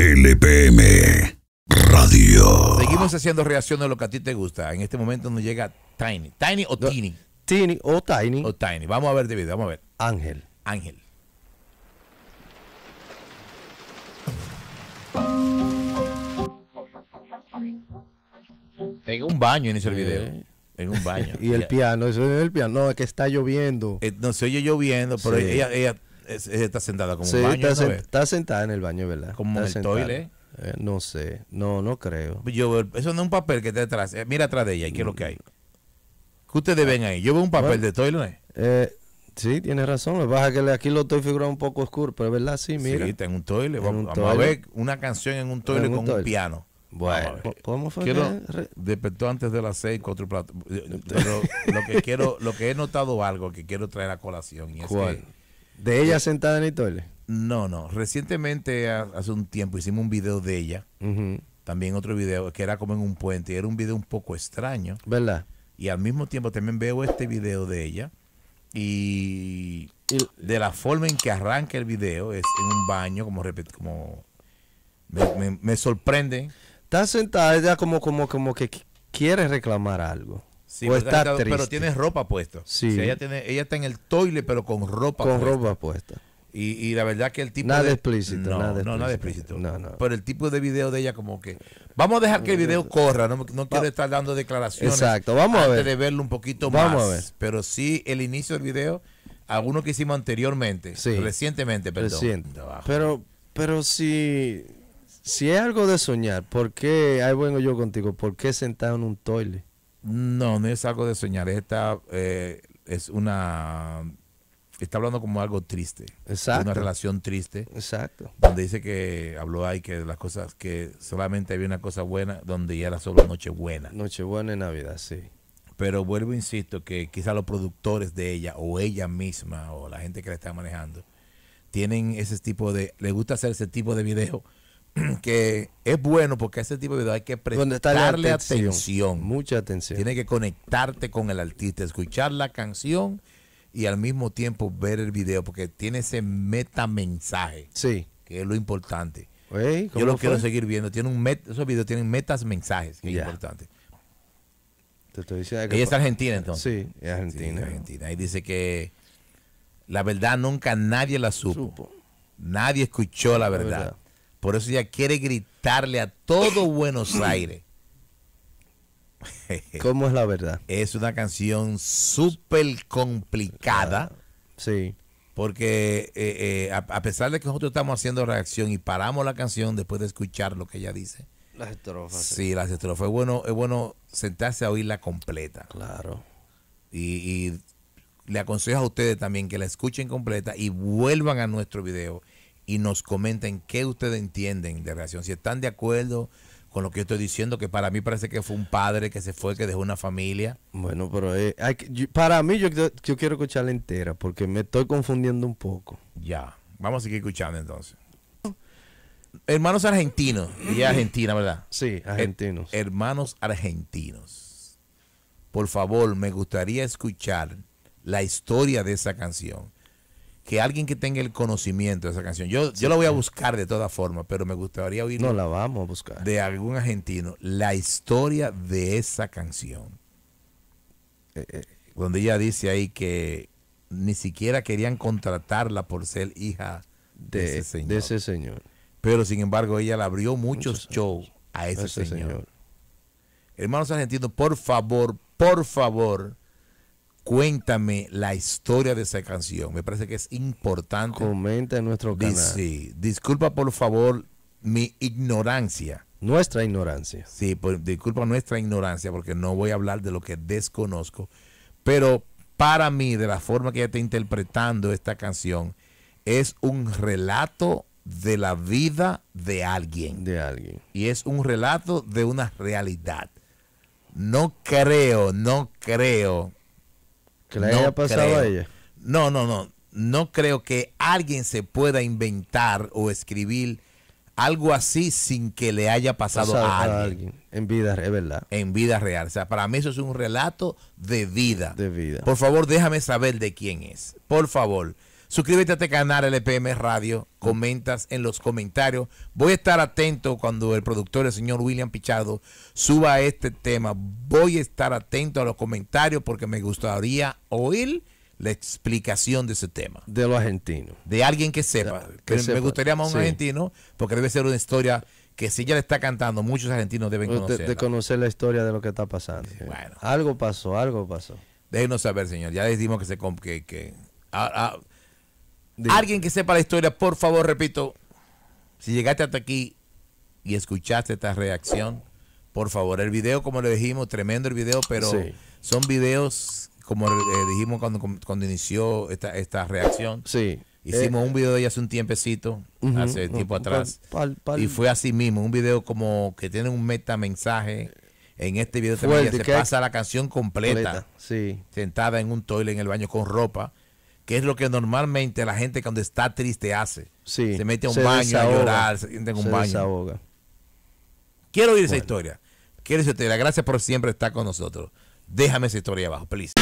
LPM Radio. Seguimos haciendo reacciones de lo que a ti te gusta. En este momento nos llega Tiny. Tiny o Tiny. o Tiny. O Tiny. Vamos a ver de video, vamos a ver. Ángel. Ángel. En un baño inicia el eh. video. En un baño. y el piano, eso es el piano. No, es que está lloviendo. Eh, no, se oye lloviendo, pero ella está sentada como un baño, está, sentada en el baño, ¿verdad? Como el toile. Eh, no sé, no, no creo. Yo eso no es un papel que está detrás eh, mira atrás de ella, y ¿qué es lo que hay? ¿Qué ustedes ven ahí? Yo veo un papel de toile. Eh, sí, tiene razón. me que aquí lo estoy figurando un poco oscuro, pero verdad, sí, mira. Sí, está en un toile. vamos, a ver una canción en un toile con un piano. Bueno, ¿cómo fue? Quiero, despertó antes de las seis cuatro platos. lo que quiero, lo que he notado algo que quiero traer a colación. Y ¿Cuál? ¿De ella sentada en el toile? No, no. Recientemente, hace un tiempo, hicimos un video de ella. También otro video que era como en un puente. Y era un video un poco extraño. ¿Verdad? Y al mismo tiempo también veo este video de ella. Y de la forma en que arranca el video, es en un baño, como como. Me, sorprende. Está sentada, ella como, como, como que quiere reclamar algo está triste. Pero tiene ropa puesta. Sí. ella, tiene, ella está en el toile, pero con ropa con puesta. ropa puesta. Y, y, la verdad que el tipo. Nada de, explícito. No, nada explícito. No, Pero el tipo de video de ella, como que. Vamos a dejar que el video corra. No, no quiero estar dando declaraciones. Exacto. Vamos a ver. de verlo un poquito más. Vamos A ver. Pero sí, el inicio del video, Alguno que hicimos anteriormente. Recientemente, perdón. Reciente. Pero, pero si. Si es algo de soñar, ¿por qué. Ahí yo contigo. ¿Por qué sentado en un toile? No, no es algo de soñar. Esta eh, es una. Está hablando como algo triste. Exacto. Una relación triste. Exacto. Donde dice que habló ahí que las cosas, que solamente había una cosa buena, donde ya era solo Noche buena y Navidad, sí. Pero vuelvo, insisto, que quizá los productores de ella, o ella misma, o la gente que la está manejando, tienen ese tipo de. Le gusta hacer ese tipo de video que es bueno porque ese tipo de videos hay que prestarle atención, Mucha atención. Tiene que conectarte con el artista, escuchar la canción y al mismo tiempo ver el video porque tiene ese metamensaje. Sí. Que es lo importante. Yo lo quiero seguir viendo. Tiene un esos videos tienen metas mensajes, que es importante. Te Ella es argentina entonces. Sí, es argentina. argentina. Y dice que la verdad nunca nadie la supo. Nadie escuchó La verdad. Por eso ella quiere gritarle a todo Buenos Aires. ¿Cómo es la verdad? Es una canción súper complicada. Ah, sí. Porque eh, eh, a, pesar de que nosotros estamos haciendo reacción y paramos la canción después de escuchar lo que ella dice. Las estrofas. Sí, las estrofas. Es bueno, es bueno sentarse a oírla completa. Claro. y le aconsejo a ustedes también que la escuchen completa y vuelvan a nuestro video y nos comenten qué ustedes entienden de reacción. si están de acuerdo con lo que yo estoy diciendo, que para mí parece que fue un padre que se fue, que dejó una familia. Bueno, pero eh, para mí yo, yo quiero escucharla entera porque me estoy confundiendo un poco. Ya, vamos a seguir escuchando entonces. Hermanos argentinos, y Argentina, ¿verdad? Sí, er, argentinos. hermanos argentinos, por favor, me gustaría escuchar la historia de esa canción que alguien que tenga el conocimiento de esa canción. Yo, yo la voy a buscar de todas formas, pero me gustaría oír. No la vamos a buscar. De algún argentino, la historia de esa canción. Eh, eh. Donde ella dice ahí que ni siquiera querían contratarla por ser hija de, ese, señor. Pero sin embargo, ella le abrió muchos, shows a ese, señor. Hermanos argentinos, por favor, por favor, cuéntame la historia de esa canción. Me parece que es importante. Comenta en nuestro canal. disculpa por favor mi ignorancia. Nuestra ignorancia. Sí, pues, disculpa nuestra ignorancia porque no voy a hablar de lo que desconozco. Pero para mí, de la forma que ella está interpretando esta canción, es un relato de la vida de alguien. De alguien. Y es un relato de una realidad. No creo, no creo que le no haya pasado a ella. No, no, no. No creo que alguien se pueda inventar o escribir algo así sin que le haya pasado, a, alguien. a, alguien. En vida real, ¿verdad? En vida real. O sea, para mí eso es un relato de vida. De vida. Por favor, déjame saber de quién es. Por favor. Suscríbete a este canal LPM Radio, comentas en los comentarios. Voy a estar atento cuando el productor, el señor William Pichardo, suba este tema. Voy a estar atento a los comentarios porque me gustaría oír la explicación de ese tema. De los argentinos. De alguien que sepa. Me gustaría más un argentino porque debe ser una historia que si ya le está cantando, muchos argentinos deben conocer. De, conocer la historia de lo que está pasando. Bueno. Algo pasó, algo pasó. Déjenos saber, señor. Ya decimos que se... Que, que ah, ah, Alguien que sepa la historia, por favor, repito, si llegaste hasta aquí y escuchaste esta reacción, por favor, el video, como le dijimos, tremendo el video, pero son videos, como eh, dijimos cuando, cuando inició esta, esta reacción. Sí. Hicimos eh, un video de ella hace un tiempecito, hace tiempo atrás. y fue así mismo, un video como que tiene un meta mensaje. En este video también se pasa la canción completa, sentada en un toile en el baño con ropa que es lo que normalmente la gente cuando está triste hace. se mete a un baño a llorar, se mete en un baño. Quiero oír esa historia. Quiero esa la Gracias por siempre estar con nosotros. Déjame esa historia abajo, please.